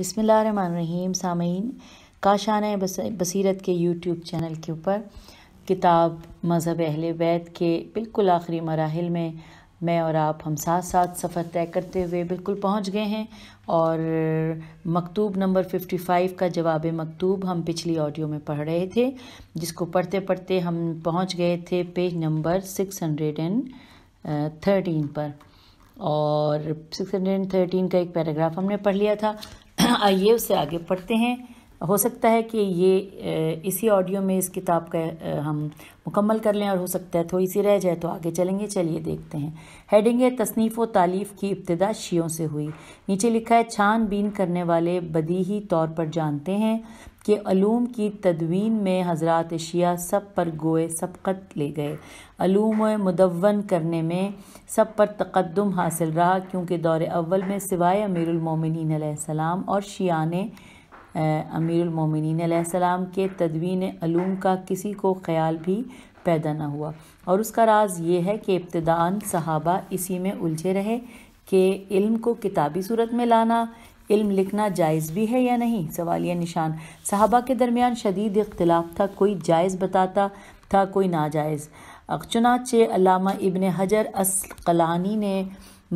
रहीम सामीन काशाना बस, बसीरत के यूट्यूब चैनल के ऊपर किताब मज़हब अहल बैत के बिल्कुल आखिरी मराहल में मैं और आप हम साथ साथ सफ़र तय करते हुए बिल्कुल पहुंच गए हैं और मकतूब नंबर 55 का जवाब मकतूब हम पिछली ऑडियो में पढ़ रहे थे जिसको पढ़ते पढ़ते हम पहुंच गए थे पेज नंबर 613 पर और 613 का एक पैराग्राफ हमने पढ़ लिया था आइए उसे आगे पढ़ते हैं हो सकता है कि ये इसी ऑडियो में इस किताब का हम मुकम्मल कर लें और हो सकता है थोड़ी सी रह जाए तो आगे चलेंगे चलिए देखते हैं हेडिंग है तसनीफ़ व तालीफ़ की इब्तदा शियों से हुई नीचे लिखा है छानबीन करने वाले बदी ही तौर पर जानते हैं कि अलूम की तदवीन में हजरत शिया सब पर गोए सबकत ले गए अलूम मुदवन करने में सब पर तकदम हासिल रहा क्योंकि दौर अव्वल में सिवाय अमीरमिन सलाम और शिया ने अमीरमिन सलाम के तदवीन अलूम का किसी को ख्याल भी पैदा ना हुआ और उसका राज ये है कि इब्तदान सहाबा इसी में उलझे रहे कि इल्म को किताबी सूरत में लाना इल्म लिखना जायज़ भी है या नहीं सवालिया निशान साहबा के दरमियान शदीद इख्तलाफ था कोई जायज़ बताता था कोई नाजायज़ चुनाचे अलामा इबन हजर असकलानी ने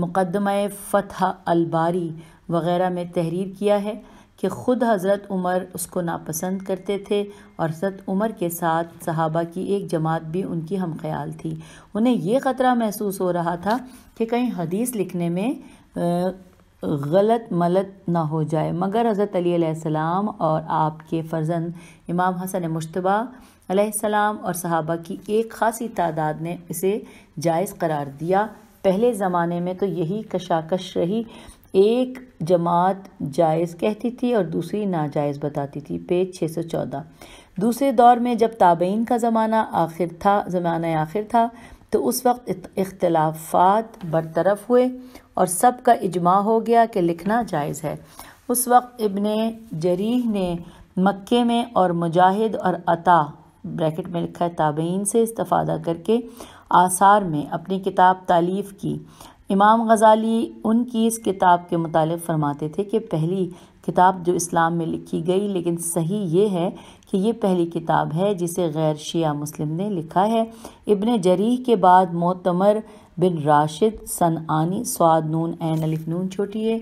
मुकदम फ़तह अलबारी वगैरह में तहरीर किया है कि ख़ुद हज़रत उमर उसको नापसंद करते थे और हज़रत उमर के साथ सहाबा की एक जमात भी उनकी हम ख्याल थी उन्हें यह ख़तरा महसूस हो रहा था कि कहीं हदीस लिखने में आ, गलत मलत ना हो जाए मगर हज़रत अलीसम और आपके फ़र्जंद इमाम हसन मुशतबा सलाम और सहाबा की एक ख़ासी तादाद ने इसे जायज़ करार दिया पहले ज़माने में तो यही कशाकश रही एक जमात जायज़ कहती थी और दूसरी नाजायज़ बताती थी पेज छः सौ चौदह दूसरे दौर में जब ताबेन का ज़माना आखिर था ज़माना आखिर था तो उस वक्त इख्तलाफात बरतरफ हुए और सब का इजमा हो गया कि लिखना जायज़ है उस वक्त इबन जरीह ने मक्के में और मुजाहिद और अता ब्रैकेट में लिखा है ताबेन से इस्तफ़ादा करके आसार में अपनी किताब तालीफ़ की इमाम गज़ाली उनकी इस किताब के मुतालिक फरमाते थे कि पहली किताब जो इस्लाम में लिखी गई लेकिन सही ये है कि ये पहली किताब है जिसे गैर शिया मुस्लिम ने लिखा है इबन जरीह के बाद मोतमर बिन राशिद सन आनी स्वाद नून एन अलिफ नून छोटिए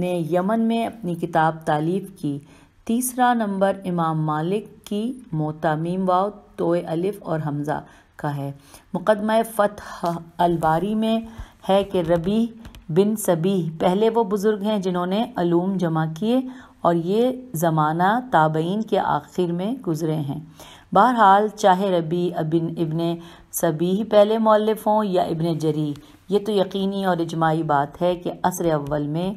ने यमन में अपनी किताब तालीफ की तीसरा नंबर इमाम मालिक की मोतामीम वाव तोय अलिफ और हमज़ा का है मुकदमा फ़तह अलबारी में है कि रबी बिन सबी पहले वो बुज़ुर्ग हैं जिन्होंने अलूम जमा किए और ये ज़माना ताबईन के आखिर में गुज़रे हैं बहरहाल चाहे रबी अबिन इबन सभी ही पहले मौलफ हों या इबन जरी ये तो यकीनी और इजमाही बात है कि असर अव्वल में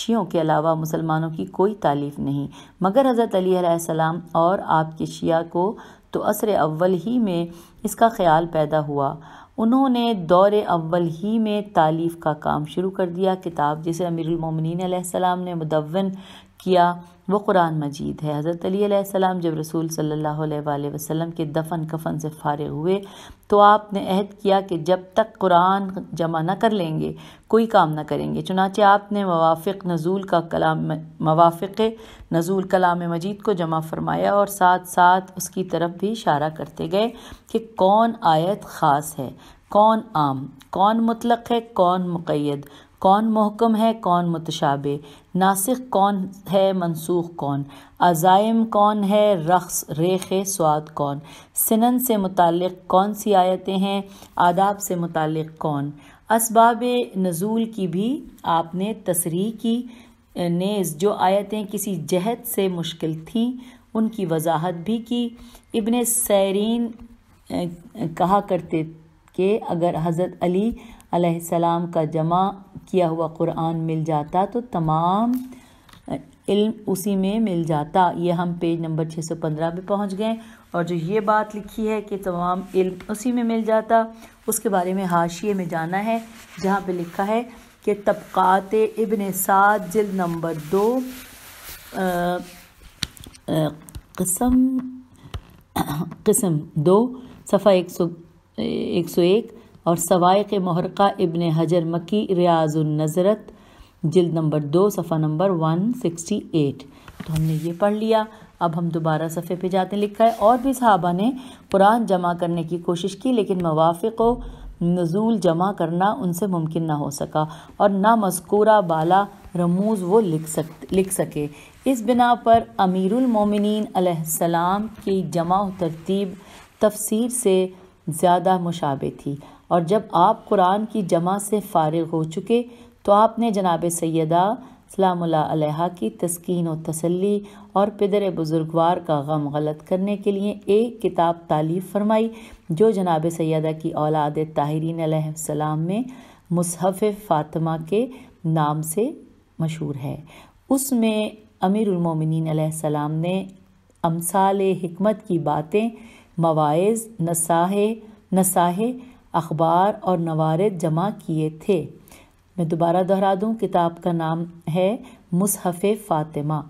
शियों के अलावा मुसलमानों की कोई तालीफ नहीं मगर हज़रत अलीसम और आपके शिया को तो असर अव्वल ही में इसका ख्याल पैदा हुआ उन्होंने दौर अव्वल ही में तालीफ़ का काम शुरू कर दिया किताब जिसे अमीरमिन ने मुदवन किया वो कुरान मजीद है हज़रत अली जब रसूल सल्लल्लाहु अलैहि वसल्लम के दफन कफन से फारे हुए तो आपने अहद किया कि जब तक कुरान जमा न कर लेंगे कोई काम ना करेंगे चुनाचे आपने मवाफ़ नज़ूल का कलाम मवाफ़ नज़ूल कलाम मजीद को जमा फरमाया और साथ साथ उसकी तरफ भी इशारा करते गए कि कौन आयत ख़ास है कौन आम कौन मुतलक है कौन मुक़ैद कौन महकम है कौन मुतशाबे नासिक कौन है मनसूख कौन अज़ायम कौन है रक्स रेख स्वाद कौन सिनन से मुतक़ कौन सी आयतें हैं आदाब से मुतक़ कौन इसबाब नज़ूल की भी आपने तसरी की नेज़ जो आयतें किसी जहत से मुश्किल थीं उनकी वजाहत भी की इबन सैरीन कहा करते कि अगर हज़रत अली सलाम का जमा किया हुआ कुरान मिल जाता तो तमाम इल्म उसी में मिल जाता ये हम पेज नंबर 615 पे पहुंच गए और जो ये बात लिखी है कि तमाम इल्म उसी में मिल जाता उसके बारे में हाशिए में जाना है जहाँ पे लिखा है कि तबक़ात इबन सात जिल्द नंबर दो कसम कस्म दो सफ़ा एक सौ एक सौ एक और सवाइक महरक़ा इबन हजर मकी रियाजुलनज़रत जल्द नंबर दो सफ़ा नंबर वन सिक्सटी एट तो हमने ये पढ़ लिया अब हम दोबारा सफ़े पे जाते हैं लिखा है और भी साहबा ने कुरान जमा करने की कोशिश की लेकिन मवाफ़ को नज़ूल जमा करना उनसे मुमकिन ना हो सका और ना मस्कूरा बाला रमूज़ वो लिख सक लिख सके इस बिना पर अमीरमिन सलाम की जमा तरतीब तफसीर से ज़्यादा मुशाबे थी और जब आप कुरान की जमा से फ़ारग हो चुके तो आपने जनाब सैदा सलाम्ला की तस्कीन व तसल्ली और पिदर बुज़ुर्गवार का गम गलत करने के लिए एक किताब तालीफ़ फरमाई जो जनाब सैदा की औलाद ताहरीन सलाम में मुसहफ़ फ़ातिमा के नाम से मशहूर है उसमें अमीरमिन सलाम ने अमसाल हमत की बातें मवाज़ नसाहे नसाहे अखबार और नवारे जमा किए थे मैं दोबारा दोहरा दूँ किताब का नाम है मुसहफ़ फ़ातिमा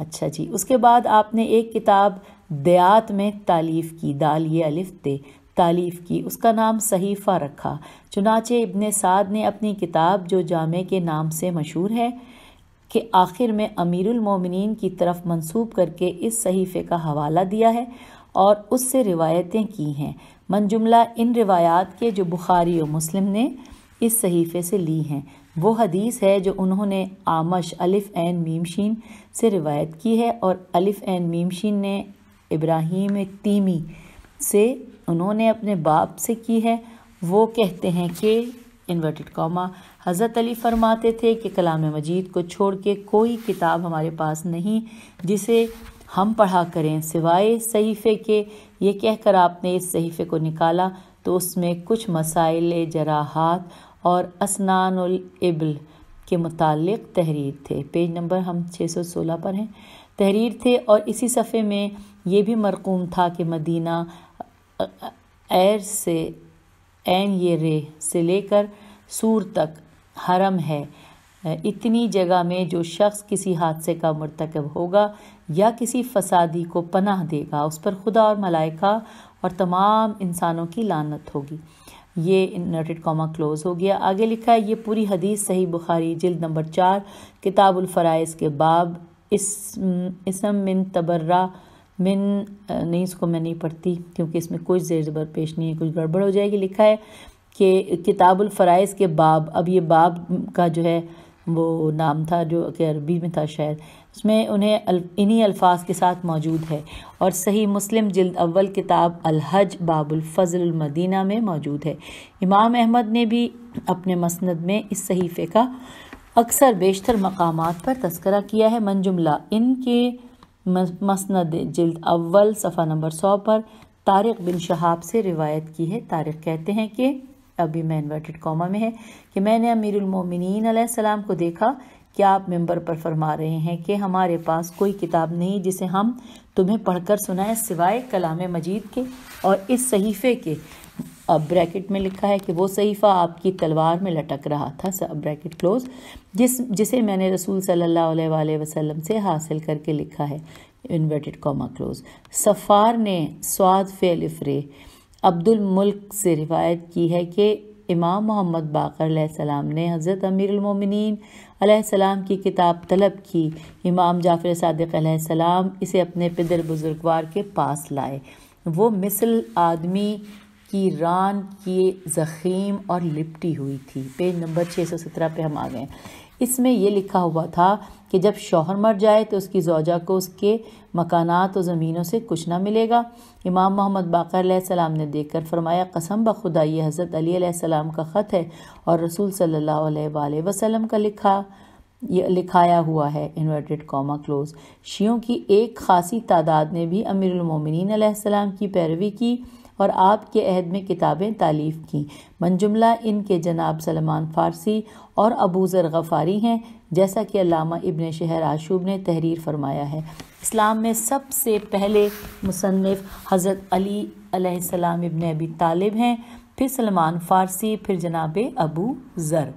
अच्छा जी उसके बाद आपने एक किताब दयात में तालीफ़ की दाल ये अलिफ दे तालीफ़ की उसका नाम सहीफ़ा रखा चुनाचे इबन साद ने अपनी किताब जो जामे के नाम से मशहूर है के आखिर में अमीरमिन की तरफ मंसूब करके इस सहीफ़े का हवाला दिया है और उससे रिवायतें की हैं मनजुमला इन रिवायात के जो बुखारी और मुस्लिम ने इस सहीफ़े से ली हैं वो हदीस है जो उन्होंने आमश अलिफ़ एन मीमशीन से रिवायत की है और अलिफ़ एन मीमशीन ने इब्राहीम तीमी से उन्होंने अपने बाप से की है वो कहते हैं कि इन्वर्टेड कॉमा हज़रत अली फरमाते थे कि कलाम मजीद को छोड़ के कोई किताब हमारे पास नहीं जिसे हम पढ़ा करें सिवाय सहीफ़े के ये कहकर आपने इस सहीफ़े को निकाला तो उसमें कुछ मसाइल जराहत और असनानबिल के मतलब तहरीर थे पेज नंबर हम 616 पर हैं तहरीर थे और इसी सफ़े में ये भी मरकूम था कि मदीना एर से एन ये रे से लेकर सूर तक हरम है इतनी जगह में जो शख्स किसी हादसे का मरतकब होगा या किसी फसादी को पनाह देगा उस पर खुदा और मलाइका और तमाम इंसानों की लानत होगी ये इनवर्टेड कॉमा क्लोज हो गया आगे लिखा है ये पूरी हदीस सही बुखारी जिल्द नंबर चार किताबुलफ़राइज के बाब इस इसम मिन तबर्रा मिन नहीं इसको मैं नहीं पढ़ती क्योंकि इसमें कुछ जेर ज़बर पेश नहीं है कुछ गड़बड़ हो जाएगी लिखा है कि किताबुलफ़राइज के बाब अब ये बाब का जो है वो नाम था जो कि अरबी में था शायद उसमें उन्हें इन्हीं अल्फाज के साथ मौजूद है और सही मुस्लिम जल्द अव्वल किताब अलहज बाबुल फजल मदीना में मौजूद है इमाम अहमद ने भी अपने मसंद में इस सहीफ़े का अक्सर बेशतर मकाम पर तस्करा किया है मंजुमला इनके मसंद जल्द अव्वल सफ़ा नंबर सौ पर तारिक बिन शहाब से रिवायत की है तारिक कहते हैं कि अभी मैं इन्वर्टेड कॉमा में है कि मैंने अमीरमिन को देखा क्या आप मेंबर पर फरमा रहे हैं कि हमारे पास कोई किताब नहीं जिसे हम तुम्हें पढ़कर सुनाएं सिवाय कलाम मजीद के और इस सहीफ़े के अब ब्रैकेट में लिखा है कि वो सहीफ़ा आपकी तलवार में लटक रहा था सब ब्रैकेट क्लोज जिस जिसे मैंने रसूल सल्लल्लाहु अलैहि वसल्लम से हासिल करके लिखा है इन्वर्टेड कॉमा क्लोज सफ़ार ने स्वाद फेल फ्रे अब्दुल मुल्क से रिवायत की है कि इमाम मोहम्मद बाकर सलाम ने हज़रत अमीरमिन अलैहिस्सलाम की किताब तलब की इमाम जाफ़र सदक अलैहिस्सलाम इसे अपने पिदर बुज़ुर्गवार के पास लाए वो मिसल आदमी की रान की जख़ीम और लिपटी हुई थी पेज नंबर 617 पे हम आ गए इसमें यह लिखा हुआ था कि जब शोहर मर जाए तो उसकी जोजा को उसके मकानात और ज़मीनों से कुछ ना मिलेगा इमाम मोहम्मद बाकर सलाम ने देखकर फरमाया कसम खुदा ये हज़रत अली सलाम का ख़त है और रसूल सल्ला वसलम का लिखा ये लिखाया हुआ है इन्वर्टेड कॉमा क्लोज शियों की एक खासी तादाद ने भी अमीरमिन की पैरवी की और आपके अहद में किताबें तालीफ़ की मंजुमला इनके जनाब सलमान फ़ारसी और अबू ज़र गफ़ारी हैं जैसा कि अलामा इबन शहर आशूब ने तहरीर फरमाया है इस्लाम में सबसे पहले मुसनफ़ हज़रत अली सलाम इबन अबी तालिब हैं फिर सलमान फ़ारसी फिर जनाब अबू ज़र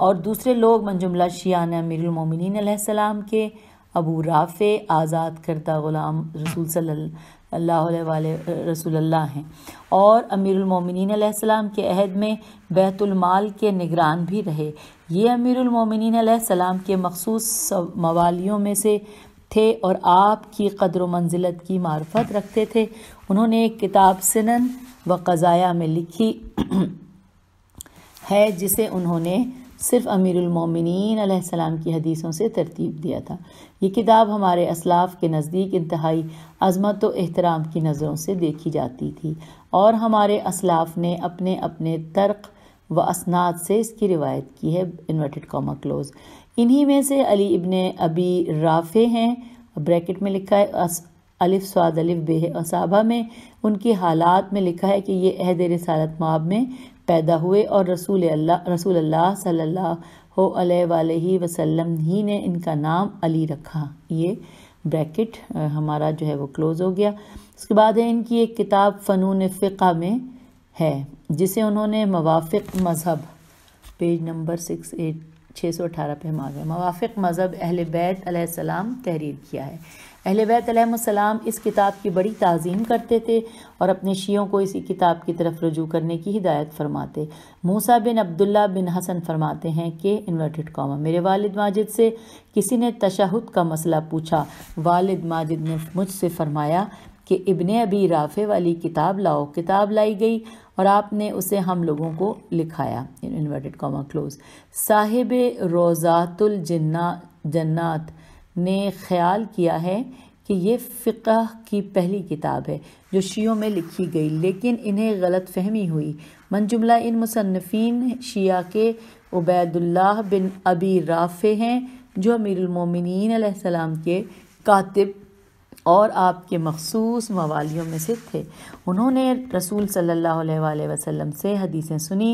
और दूसरे लोग मंजुमला शियाना अमीरमिन सलाम के अबू राफ़े आज़ाद करदा ग़ुलाम रसूल अल्लाह अलैहि रसूलुल्लाह हैं और अमीरमिन के अहद में बैतुलमाल के निगरान भी रहे ये अमीरमिन सलाम के मखसूस मवालियों में से थे और आपकी कदर मंजिलत की मार्फत रखते थे उन्होंने एक किताब सिनन व कज़ाया में लिखी है जिसे उन्होंने सिर्फ अमीरमिन सलाम की हदीसों से तरतीब दिया था ये किताब हमारे असलाफ के नज़दीक इंतहाई अजमत व अहतराम की नज़रों से देखी जाती थी और हमारे असलाफ ने अपने अपने तर्क व असनाद से इसकी रिवायत की है इन्वर्टेड कॉमा क्लोज इन्हीं में से अली इबन अबी राफ़े हैं ब्रैकेट में लिखा है अलिफ स्वाद अलिफ बेह असाबा में उनके हालात में लिखा है कि ये अहद रसालत माब में पैदा हुए और रसूल अल्लाह रसूल अल्लाह सल्लल्लाहु अलैहि वसल्लम ही ने इनका नाम अली रखा ये ब्रैकेट हमारा जो है वो क्लोज़ हो गया उसके बाद है इनकी एक किताब फ़नून फ़िका में है जिसे उन्होंने मवाफ़ मज़हब पेज नंबर सिक्स एट छः सौ अठारह पर हम आ गए मवाफ़ मज़हब अहल बैतम तहरीर किया है अहल बैतम इस किताब की बड़ी तज़ीम करते थे और अपने शीयों को इसी किताब की तरफ रजू करने की हिदायत फरमाते मूसा बिन अब्दुल्ला बिन हसन फरमाते हैं कि इन्वर्टेड कॉमा मेरे वालिद माजिद से किसी ने तशाहुद का मसला पूछा वालिद माजिद ने मुझसे फरमाया कि इबन अबी राफ़े वाली किताब लाओ किताब लाई गई और आपने उसे हम लोगों को लिखाया इन इन्वर्टेड कॉमा क्लोज साहिब रोज़ातुल जन्ना जन्नात ने ख्याल किया है कि ये फ़िका की पहली किताब है जो शियों में लिखी गई लेकिन इन्हें गलत फहमी हुई मंजुमला इन मुसनफ़ीन शिया के उबैदुल्लाह बिन अबी राफ़े हैं जो अमीरमिन के कातिब और आपके मखसूस मवालियों में से थे उन्होंने रसूल सल्लल्लाहु अलैहि वसल्लम से हदीसें सुनी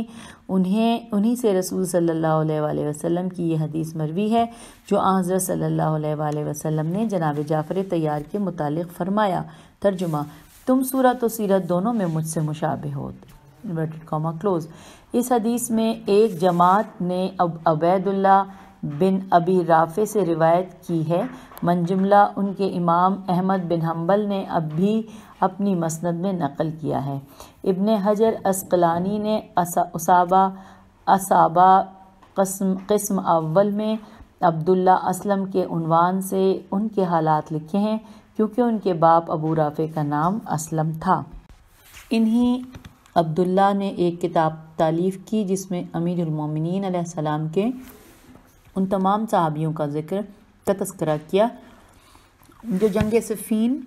उन्हें उन्हीं से रसूल सल्लल्लाहु अलैहि वसल्लम की यह हदीस मरवी है जो आज़रत सल्लल्लाहु अलैहि वसल्लम ने जनाब जाफ़र तैयार के मुतालिक फ़रमाया तर्जुमा तुम सूरत और सीरत दोनों में मुझसे मुशाबे हो इन्वर्टेड कॉमा क्लोज़ इस हदीस में एक जमात ने अब अबैदुल्ला बिन अबी राफ़े से रिवायत की है मंजुमला उनके इमाम अहमद बिन हम्बल ने अब भी अपनी मसंद में नकल किया है इबन हजर असकलानी ने असाबा असाबा कस्म कस्म अव्वल में अब्दुल्ला असलम के उनवान से उनके हालात लिखे हैं क्योंकि उनके बाप अबू राफ़े का नाम असलम था इन्हीं अब्दुल्ला ने एक किताब तालीफ़ की जिसमें अमीरमिन के उन तमाम सहाबियों का जिक्र का तस्करा किया जो जंग सफ़ीन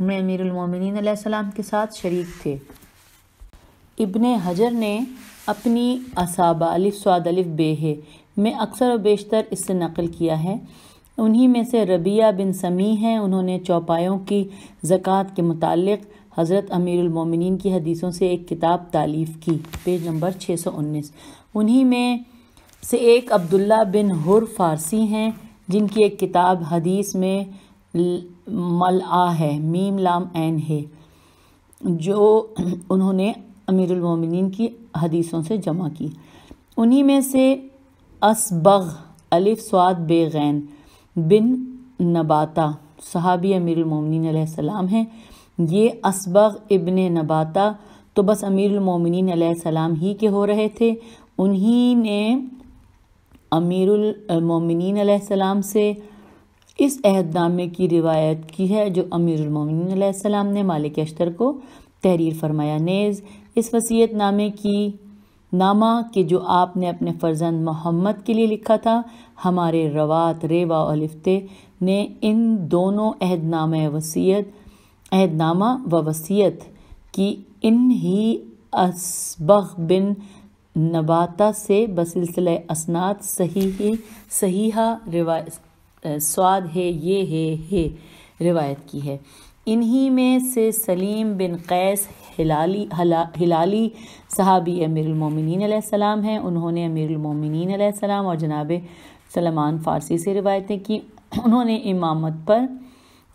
में अमीरमिन के साथ शरीक थे इब्ने हजर ने अपनी असाबा अलिफ स्वाद अलिफ बेहे में अक्सर व बेशतर इससे नकल किया है उन्हीं में से रबिया बिन समी हैं उन्होंने चौपायों की ज़क़़त के मुतालिक हज़रत अमीरमिन की हदीसों से एक किताब तालीफ़ की पेज नंबर छः सौ उन्नीस उन्हीं में से एक अब्दुल्ला बिन हुर फारसी हैं जिनकी एक किताब हदीस में मलआ है मीम लाम एन है जो उन्होंने अमीरमिन की हदीसों से जमा की उन्हीं में से असबग अलिफ स्वाद बेगैन बिन नबाता सहाबी अमीरमिन सलाम हैं ये असबग इबन नबाता तो बस अमीरमिन सलाम ही के हो रहे थे उन्हीं ने अमीरमिन से इस अहदनामे की रिवायत की है जो अलैहिस्सलाम ने मालिक अश्तर को तहरीर फरमाया नेज़ इस वसीयत नामे की नामा कि जो आपने अपने फ़र्जंद मोहम्मद के लिए लिखा था हमारे रवात रेवा और लिफ्ते ने इन दोनों अहदनाम वसीयत अहदनामा व वसीयत की इन ही असबग बिन नबाता से बसिलसिल असनाद सही ही सहीहा रिवायत स्वाद है ये है हे रिवायत की है इन्हीं में से सलीम बिन कैस हिलाली हिलाली सहाबी अमीरमिन हैं उन्होंने अमीरमिन और जनाब सलमान फ़ारसी से रिवायतें की उन्होंने इमामत पर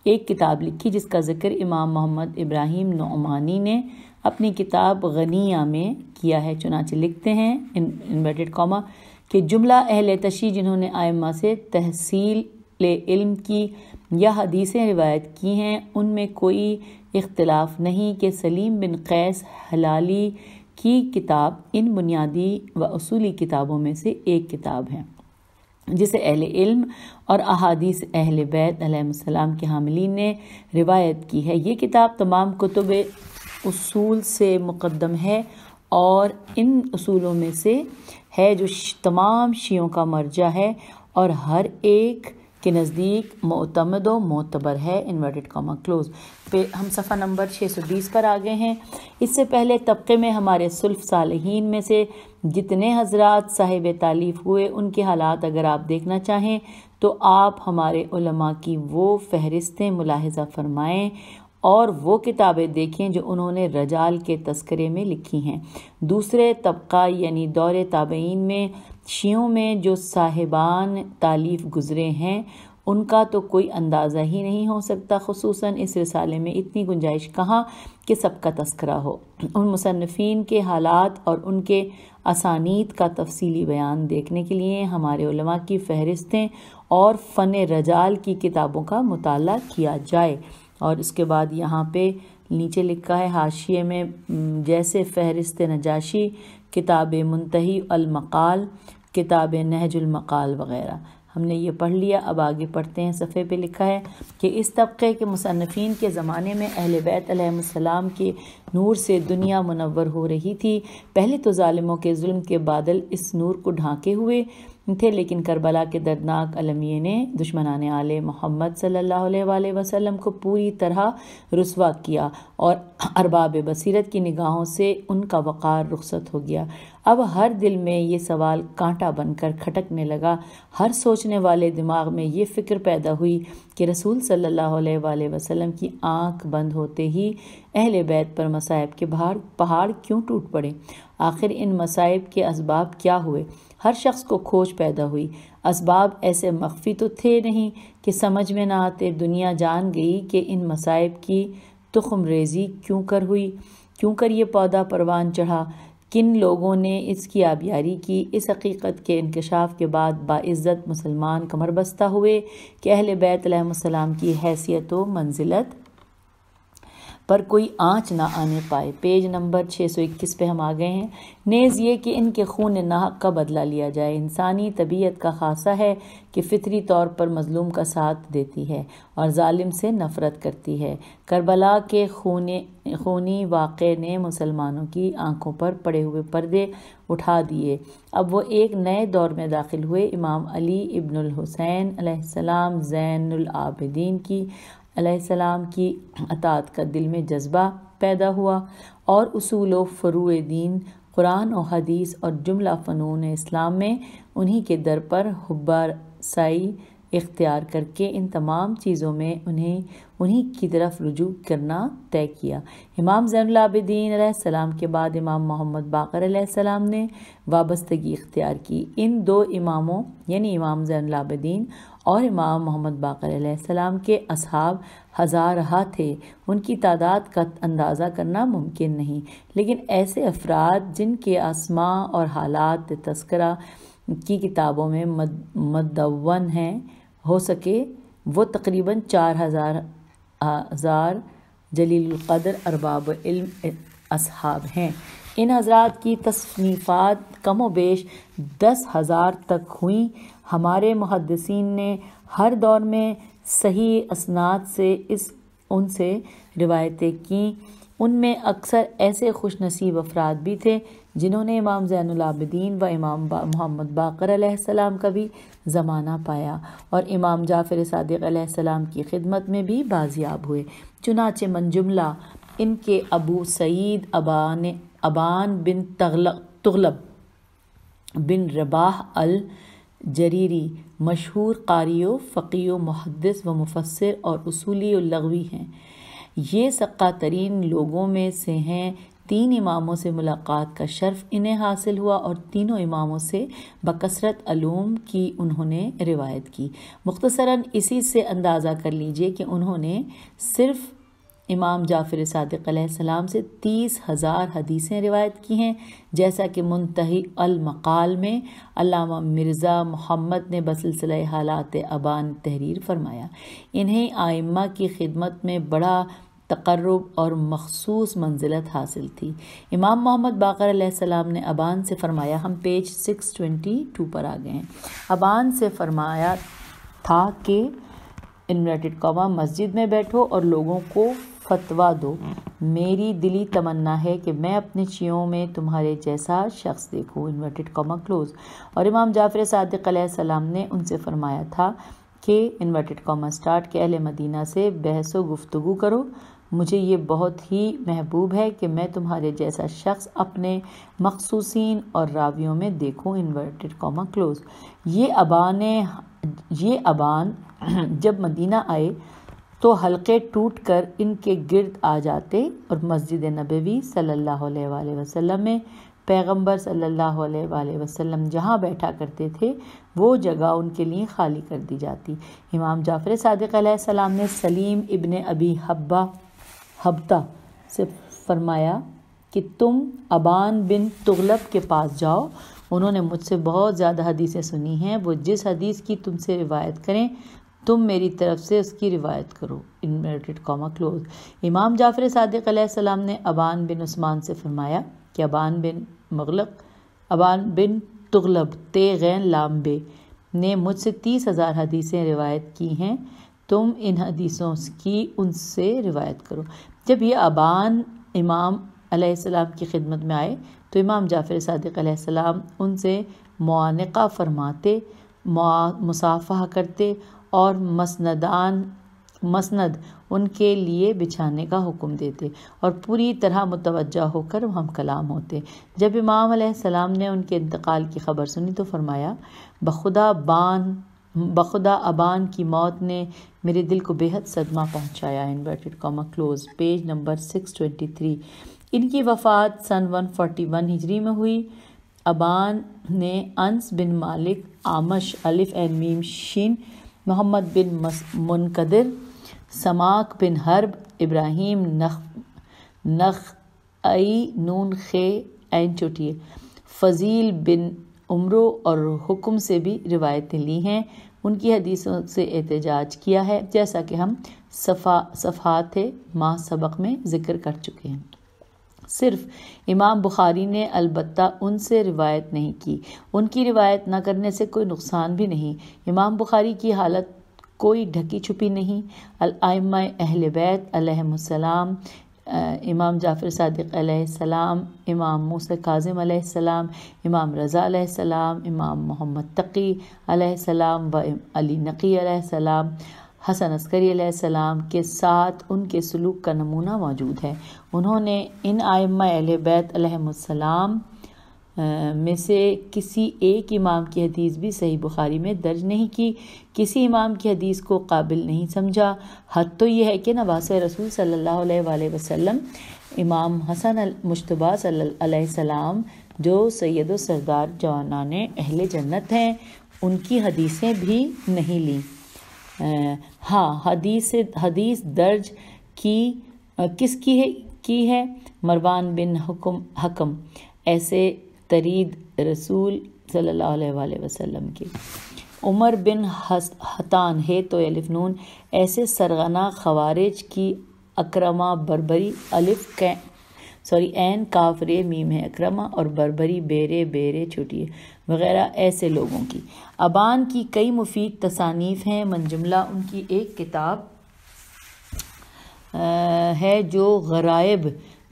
एक किताब लिखी जिसका ज़िक्र इमाम मोहम्मद इब्राहिम नौमानी ने अपनी किताब गनिया में किया है चुनाचे लिखते हैं इन्वर्टेड कॉमा कि जुमला अहल तशी जिन्होंने आयमा से तहसील इल्म की या हदीसें रिवायत की हैं उनमें कोई इख्तलाफ नहीं कि सलीम बिन कैस हलाली की किताब इन बुनियादी व असूली किताबों में से एक किताब है जिसे अहल इल्म और अहादीस अहल बैतम के हामिलीन ने रिवायत की है ये किताब तमाम कुतुब उसूल से मुकदम है और इन असूलों में से है जो तमाम शियों का मर्जा है और हर एक के नज़दीक मतमद मोतबर है इन्वर्टेड कॉमा क्लोज पे हम सफ़ा नंबर 620 पर आ गए हैं इससे पहले तबके में हमारे सुल्फ सालहीन में से जितने हजरात साहिब तालीफ़ हुए उनके हालात अगर आप देखना चाहें तो आप हमारे उलमा की वो फहरिस्तें मुलाहजा फरमाएँ और वो किताबें देखें जो उन्होंने रजाल के तस्करे में लिखी हैं दूसरे तबका यानी दौर ताबेइन में शियों में जो साहिबान तालीफ गुज़रे हैं उनका तो कोई अंदाज़ा ही नहीं हो सकता खसूस इस रिसाले में इतनी गुंजाइश कहाँ कि सबका तस्करा हो उन मुसनफिन के हालात और उनके असानीत का तफसीली बयान देखने के लिए हमारे की फहरिस्तें और फ़न रजाल की किताबों का मुताल किया जाए और इसके बाद यहाँ पे नीचे लिखा है हाशिए में जैसे फहरिस्त नजाशी किताब मुंतही अलमकाल किताब नहजुलमकाल वग़ैरह हमने ये पढ़ लिया अब आगे पढ़ते हैं सफ़े पे लिखा है कि इस तबक़े के मुसनफ़ीन के ज़माने में अहल बैतम के नूर से दुनिया मुनवर हो रही थी पहले तो ालमों के जुल्म के बादल इस नूर को ढांके हुए थे लेकिन करबला के दर्दनाक अलमिए ने दुश्मनान आले मोहम्मद सल्ला वसलम को पूरी तरह रसवा किया और अरबाब बसीरत की निगाहों से उनका वक़ार रुखसत हो गया अब हर दिल में ये सवाल कांटा बनकर खटकने लगा हर सोचने वाले दिमाग में ये फ़िक्र पैदा हुई कि रसूल सल्ला वसलम की आँख बंद होते ही अहल बैत पर मसायब के बाहर पहाड़ क्यों टूट पड़े आखिर इन मसायब के इसबाब क्या हुए हर शख्स को खोज पैदा हुई इसबाब ऐसे मख्फी तो थे नहीं कि समझ में ना आते दुनिया जान गई कि इन मसाइब की तुखम रेज़ी क्यों कर हुई क्यों कर ये पौधा परवान चढ़ा किन लोगों ने इसकी आबियारी की इस हकीकत के इंकशाफ के बाद बाज़्ज़त मुसलमान कमर बस्ता हुए कि अहल बैतलम की हैसियत व मंजिलत पर कोई आँच ना आने पाए पेज नंबर 621 पे हम आ गए हैं नेज़ ये कि इनके खून नाहक का बदला लिया जाए इंसानी तबीयत का खासा है कि फ़ितरी तौर पर मज़लूम का साथ देती है और ालिम से नफ़रत करती है करबला के खून खूनी वाक़ ने मुसलमानों की आंखों पर पड़े हुए पर्दे उठा दिए अब वो एक नए दौर में दाखिल हुए इमाम अली इब्नुल हुसैन अलैहिस्सलाम ज़ैनुल आबिदीन की अलैहिस्सलाम की अतात का दिल में जज्बा पैदा हुआ और उसूल व फ़रू दीन कुरान और हदीस और जुमला फ़नून इस्लाम में उन्हीं के दर पर हब्बा साई इख्तियार करके इन तमाम चीज़ों में उन्हें उन्हीं की तरफ रुजू करना तय किया इमाम जैनलाबिदीन सलाम के बाद इमाम मोहम्मद बाकर सलाम ने वाबस्तगी इख्तियार की इन दो इमामों यानी इमाम जैनलाबिदीन और इमाम मोहम्मद बाकर के असहाब रहा थे उनकी तादाद का अंदाज़ा करना मुमकिन नहीं लेकिन ऐसे अफराद जिनके आसमां और हालात तस्करा की किताबों में मद, मदवन हैं हो सके वो तकरीबन चार हज़ार हज़ार कदर अरबाब इल्म असहाब हैं इन हजरात की तसनीफ़ात कम वेश दस हज़ार तक हुई हमारे मुहदसिन ने हर दौर में सही असनाद से इस उनसे रिवायतें की उनमें अक्सर ऐसे खुश नसीब अफराद भी थे जिन्होंने इमाम ज़ैनलाबद्दीन व इमाम बा, मोहम्मद बाकर सलाम का भी ज़माना पाया और इमाम जाफ़िर सदक़ाम की खिदमत में भी बाजियाब हुए चुनाच मंजुमला इनके अबू सईद अबान अबान बिन तगलब बिन रबाह अल जरीरी मशहूर कारी फ़कीय मुहदस व मुफसर और असूली लगवी हैं ये सक्का तरीन लोगों में से हैं तीन इमामों से मुलाकात का शर्फ इन्हें हासिल हुआ और तीनों इमामों से बकसरत अलूम की उन्होंने रिवायत की मुख्तसरा इसी से अंदाज़ा कर लीजिए कि उन्होंने सिर्फ़ इमाम जाफिर सदक़ से तीस हज़ार हदीसें रिवायत की हैं जैसा कि मुंतही अलमकाल में अलामा मिर्ज़ा मोहम्मद ने बसिलसिल हालात अबान तहरीर फरमाया इन्हें आइम्मा की खिदमत में बड़ा तकरब और मखसूस मंजिलत हासिल थी इमाम मोहम्मद बाकर सलाम ने अबान से फ़रमाया हम पेज सिक्स ट्वेंटी टू पर आ गए हैं अबान से फ़रमाया था कि इन्वर्टेड कौवा मस्जिद में बैठो और लोगों को फतवा दो मेरी दिली तमन्ना है कि मैं अपने चियों में तुम्हारे जैसा शख्स देखूँ इन्वर्टेड कॉमा क्लोज और इमाम जाफ़र सदक सलाम ने उनसे फरमाया था कि इन्वर्टेड कॉमा स्टार्ट के अहल मदीना से बहस व गुफ्तु करो मुझे ये बहुत ही महबूब है कि मैं तुम्हारे जैसा शख्स अपने मखसूसिन और रावियों में देखूँ इन्वर्टेड कॉमा क्लोज ये अबान ये अबान जब मदीना आए तो हल्के टूट कर इनके गिर्द आ जाते और मस्जिद नबवी सल्लल्लाहु अलैहि वसल्लम में पैगंबर सल्लल्लाहु अलैहि वसल्लम जहाँ बैठा करते थे वो जगह उनके लिए खाली कर दी जाती इमाम जाफ़र सदक ने सलीम इबन अबी हब्बा हब्ता से फरमाया कि तुम अबान बिन तुगलब के पास जाओ उन्होंने मुझसे बहुत ज़्यादा हदीसें सुनी हैं वो जिस हदीस की तुमसे रिवायत करें तुम मेरी तरफ से उसकी रिवायत करो इन्वर्टेड कॉमा क्लोज इमाम जाफ़र सदक सलाम ने अबान बिन उस्मान से फरमाया कि अबान बिन मगलक अबान बिन तुगलब ते गैन लाम्बे ने मुझसे तीस हज़ार हदीसें रिवायत की हैं तुम इन हदीसों की उनसे रिवायत करो जब ये अबान इमाम अलैहिस्सलाम की खिदमत में आए तो इमाम जाफ़र सदक उनसे मुआनका फरमाते मुसाफ़ा करते और मसनदान मसनद उनके लिए बिछाने का हुक्म देते और पूरी तरह मुतवजा होकर हम कलाम होते जब इमाम सलाम ने उनके इंतकाल की खबर सुनी तो फरमाया बखुदा बान बखुदा अबान की मौत ने मेरे दिल को बेहद सदमा पहुंचाया inverted comma close page number 623 इनकी वफ़ात सन 141 हिजरी में हुई अबान ने अनस बिन मालिक आमश अलिफ एन मीम शीन मोहम्मद बिन मुनकदर समाक बिन हर्ब इब्राहिम नख नख आई नून खे एन चोटिए फजील बिन उम्रों और हुक्म से भी रिवायतें ली हैं उनकी हदीसों से एहतजाज किया है जैसा कि हम सफ़ा सफ़ात माह सबक में ज़िक्र कर चुके हैं सिर्फ इमाम बुखारी ने अलबत् उनसे रिवायत नहीं की उनकी रिवायत न करने से कोई नुकसान भी नहीं इमाम बुखारी की हालत कोई ढकी छुपी नहीं अलाम अहल बैत अलहसलाम इमाम जाफ़र सदक इमाम मूस काजिम इमाम रज़ा सलाम इमाम मोहम्मद तकी सलाम व अली नकी सलाम हसन अस्करी सलाम के साथ उनके सलूक का नमूना मौजूद है उन्होंने इन आयमा अल बैतम में से किसी एक इमाम की हदीस भी सही बुखारी में दर्ज नहीं की किसी इमाम की हदीस को काबिल नहीं समझा हद तो यह है कि नवास रसूल सल्लल्लाहु अलैहि वसल्लम इमाम हसन मुशतबा सल्लल्लाहु जो सैद सरदार जवाना अहल जन्नत हैं उनकी हदीसें भी नहीं ली हाँ हदीस हदीस दर्ज की किसकी है की है मरवान बिन हकम हकम ऐसे तरीद रसूल सल्लल्लाहु अलैहि वसल्लम की उमर बिन हस, हतान है तो अलिफ नून ऐसे सरगना खवारिज की अक्रमा बरबरी अलिफ कै सॉरी एन काफरे मीम है अक्रमा और बरबरी बेरे बेरे छुटिए वगैरह ऐसे लोगों की अबान की कई मुफीद तसानीफ हैं मंजुमला उनकी एक किताब है जो गरायब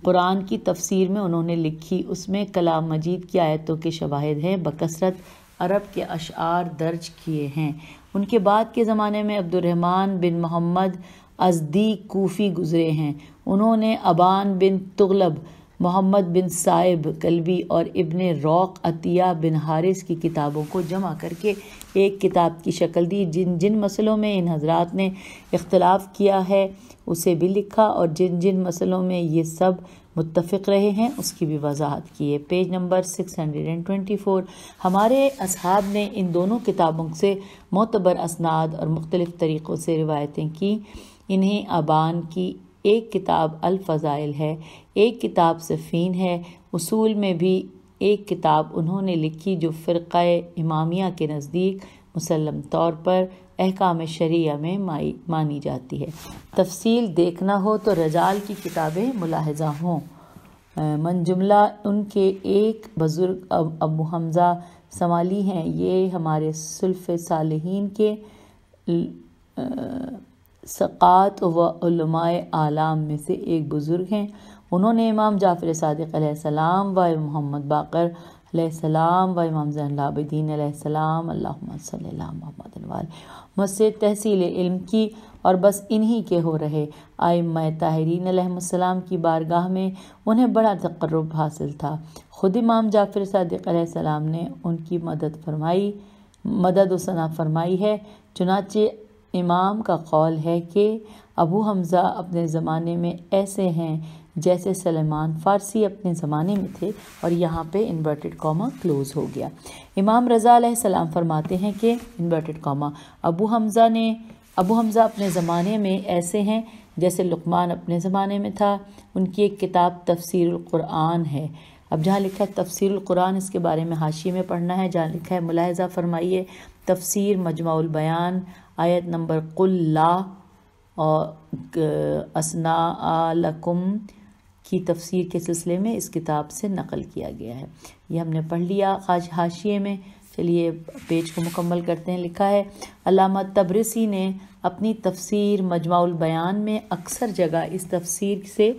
कुरान की तफसीर में उन्होंने लिखी उसमें कलाम मजीद की आयतों के शवाहद हैं बकसरत अरब के अशार दर्ज किए हैं उनके बाद के ज़माने में अब्दुलरहमान बिन मोहम्मद अजदी कोफ़ी गुज़रे हैं उन्होंने अबान बिन तुगलब मोहम्मद बिन साइब कलबी और इबन रौक अतिया बिन हारिस की किताबों को जमा करके एक किताब की शक्ल दी जिन जिन मसलों में इन हजरात ने इख्तलाफ किया है उसे भी लिखा और जिन जिन मसलों में ये सब मुतफ़ रहे हैं उसकी भी वजाहत की है page number six hundred and twenty four हमारे अब ने इन दोनों किताबों से मोतबर असनाद और मुख्तलिफ़ तरीक़ों से रिवायतें की इन्हें अबान की एक किताब अलफ़ाइल है एक किताब सफ़ीन है उसूल में भी एक किताब उन्होंने लिखी जो फ़िरक़ इमामिया के नज़दीक मुसलम तौर पर अहकाम शरिया में माई मानी जाती है तफसील देखना हो तो रजाल की किताबें मुलाहजा हों मनजुमला उनके एक बुज़ुर्ग अब अबू हमज़ा समाली हैं ये हमारे सुल्फ़ साल के सक़ात वमाय आलाम में से एक बुज़ुर्ग हैं उन्होंने इमाम जाफ़र सदक़्सम व मोहम्मद बाकर सलाम व इमाम ज़ैनलाबद्दीनसम महमद मुझसे तहसील इल्म की और बस इन्हीं के हो रहे आयम ताहरीन की बारगाह में उन्हें बड़ा तकर्रब हासिल था ख़ुद इमाम जाफ़र सदक़्सम ने उनकी मदद फरमाई मदद वसना फरमाई है चुनाचे इमाम का कौल है कि अबू हमज़ा अपने ज़माने में ऐसे हैं जैसे सलेमान फ़ारसी अपने ज़माने में थे और यहाँ पे इन्वर्टेड कॉमा क्लोज़ हो गया इमाम रज़ा सलाम फरमाते हैं कि इन्वर्टेड कॉमा अबू हमज़ा ने अबू हमज़ा अपने ज़माने में ऐसे हैं जैसे लुकमान अपने ज़माने में था उनकी एक किताब तफसीर क़ुरान है अब जहाँ लिखा है तफसीर क़ुरान इसके बारे में हाशी में पढ़ना है जहाँ लिखा है मुलाहजा फरमाइए तफ़सर मजमाबयान आयत नंबर कुल्ला और असना लकुम की तफसीर के सिलसिले में इस किताब से नकल किया गया है यह हमने पढ़ लिया खाज हाशिए में चलिए पेज को मुकम्मल करते हैं लिखा है अलामत तबरसी ने अपनी तफसीर मजमाउल बयान में अक्सर जगह इस तफसीर से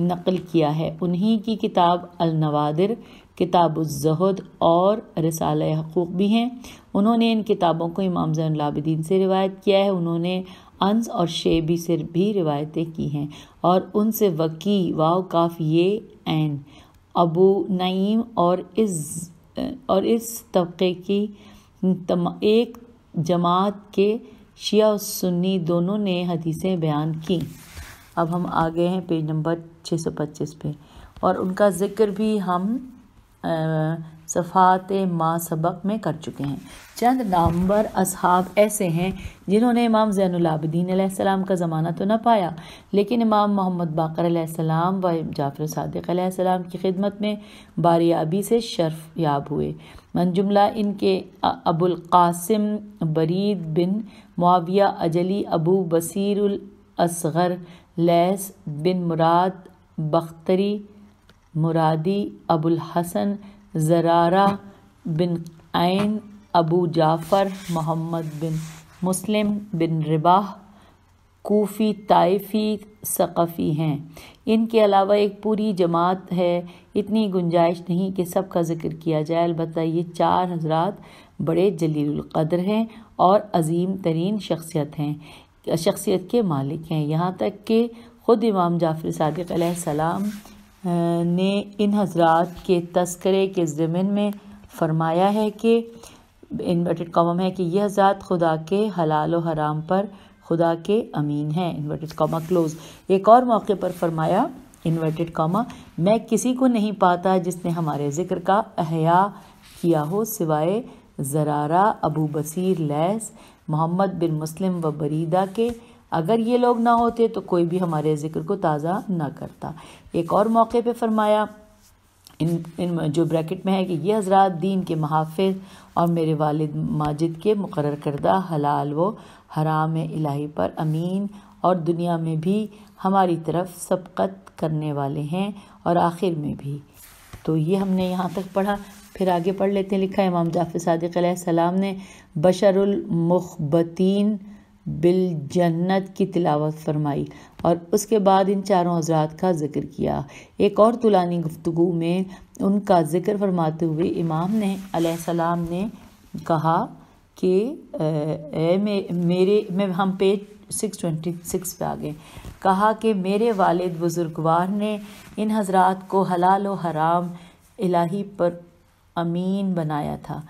नकल किया है उन्हीं की किताब अलनवादिर किताब जहद और रसाल हकूक़ भी हैं उन्होंने इन किताबों को इमाम लाबिदीन से रिवायत किया है उन्होंने अंस और शेबी से भी रिवायतें की हैं और उनसे वकी वाव काफ ये एन अबू नईम और इस और इस तबके की तम, एक जमात के शिया और सुन्नी दोनों ने हदीसें बयान की अब हम आ गए हैं पेज नंबर 625 पे और उनका ज़िक्र भी हम आ, सफ़ात माँ सबक में कर चुके हैं चंद नामवर अब ऐसे हैं जिन्होंने इमाम ज़ैनलाबद्दीन का ज़माना तो न पाया लेकिन इमाम मोहम्मद बाकर व जाफ़र सदक़ की खिदमत में बारियाबी से शर्फ याब हुए मंजुमला इनके अबुलकासम बरीद बिन मुआविया अजली अबू बसीर लैस बिन मुराद बख्तरी मुरादी अबुल हसन ज़रारा बिन आन अबू जाफ़र मोहम्मद बिन मुस्लिम बिन रिबाह कोफ़ी ताइफी सक़फ़ी हैं इनके अलावा एक पूरी जमात है इतनी गुंजाइश नहीं कि सब का ज़िक्र किया जाए अलबत् ये चार हजरात बड़े जलीलक़द्र हैं और अजीम तरीन शख्सियत हैं शख्सियत के मालिक हैं यहाँ तक कि ख़ुद इमाम जाफ़र सदक सलाम ने इन हजरात के तस्करे के ज़मन में फरमाया है कि इन्वर्टेड कॉमा है कि यह हजरात खुदा के हलाल व हराम पर खुदा के अमीन हैं इन्वर्टेड कॉमा क्लोज एक और मौके पर फरमाया इन्वर्टेड कॉमा मैं किसी को नहीं पाता जिसने हमारे ज़िक्र का अहया किया हो सिवाय ज़रारा अबू बसीर लैस मोहम्मद बिन मुस्लिम व बरीदा के अगर ये लोग ना होते तो कोई भी हमारे ज़िक्र को ताज़ा ना करता एक और मौके पे फरमाया इन इन जो ब्रैकेट में है कि ये हज़रा दीन के महाफ़ और मेरे वालिद माजिद के मुकर करदा हलाल व हराम इलाही पर अमीन और दुनिया में भी हमारी तरफ सबकत करने वाले हैं और आखिर में भी तो ये हमने यहाँ तक पढ़ा फिर आगे पढ़ लेते हैं लिखा इमाम जाफिर सदक सलाम ने बशरुल बिल जन्नत की तिलावत फरमाई और उसके बाद इन चारों हजरात का ज़िक्र किया एक और तुलानी गुफ्तु में उनका ज़िक्र फरमाते हुए इमाम ने सलाम ने कहा कि मे, मेरे मैं हम पेज सिक्स ट्वेंटी सिक्स पर आ गए कहा कि मेरे वालिद बुज़ुर्गवार ने इन हजरात को हलाल व हराम इलाही पर अमीन बनाया था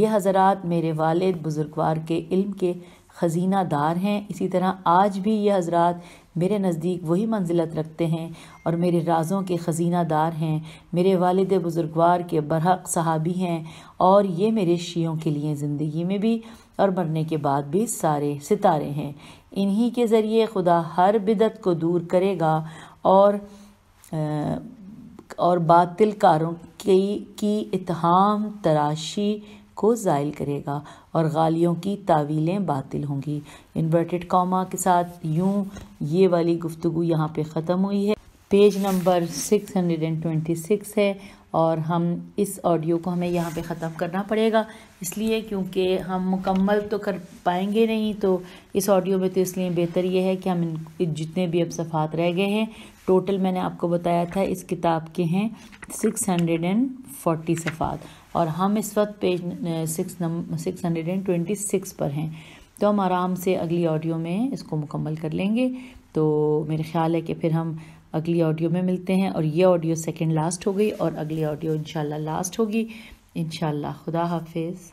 ये हजरात मेरे वालिद बुज़ुर्गवार के इल्म के ख़जीना दार हैं इसी तरह आज भी ये हजरात मेरे नज़दीक वही मंजिलत रखते हैं और मेरे राज़ों के ख़जीना दार हैं मेरे वालद बुज़ुर्गवार के बरहक सहाबी हैं और ये मेरे शीयों के लिए ज़िंदगी में भी और मरने के बाद भी सारे सितारे हैं इन्हीं के ज़रिए खुदा हर बिदत को दूर करेगा और और बातिल कारों की की इतहाम तराशी को ज़ायल करेगा और गालियों की तावीलें बातिल होंगी इन्वर्टेड कॉमा के साथ यूँ ये वाली गुफ्तु यहाँ पे ख़त्म हुई है पेज नंबर 626 है और हम इस ऑडियो को हमें यहाँ पे ख़त्म करना पड़ेगा इसलिए क्योंकि हम मुकम्मल तो कर पाएंगे नहीं तो इस ऑडियो में तो इसलिए बेहतर ये है कि हम इन जितने भी अब सफ़ात रह गए हैं टोटल मैंने आपको बताया था इस किताब के हैं 640 सफ़ात और हम इस वक्त page six number six hundred and twenty six पर हैं तो हम आराम से अगली ऑडियो में इसको मुकम्मल कर लेंगे तो मेरे ख्याल है कि फिर हम अगली ऑडियो में मिलते हैं और ये ऑडियो सेकेंड लास्ट हो गई और अगली ऑडियो इनशाला लास्ट होगी इनशाला खुदा हाफिज़